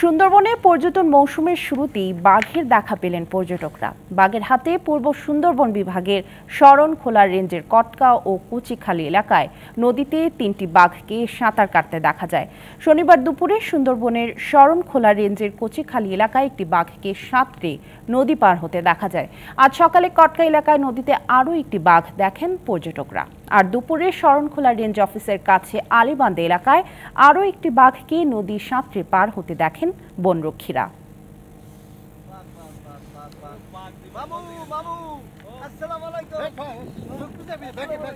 সুন্দরবনে পর্যটন মৌসুমের শুরুতেই বাঘের দেখা পেলেন পর্যটকরা বাঘের হাতে পূর্ব সুন্দরবন বিভাগের শরণখোলা রেঞ্জের কটকা ও কুচিখালি এলাকায় নদীতে তিনটি বাঘকে সাঁতার কাটতে দেখা যায় শনিবার দুপুরে সুন্দরবনের শরণখোলা রেঞ্জের কুচিখালি এলাকায় একটি বাঘকে সাঁতরে নদী পার হতে দেখা যায় আজ সকালে কটকা এলাকায় নদীতে আরও একটি বাঘ দেখেন পর্যটকরা আর দুপুরে শরণখোলা রেঞ্জ অফিসের কাছে আলিবান্দ এলাকায় আরও একটি বাঘকে নদী সাঁতরে পার হতে দেখেন বনরক্ষীরা আসসালামু আলাইকুম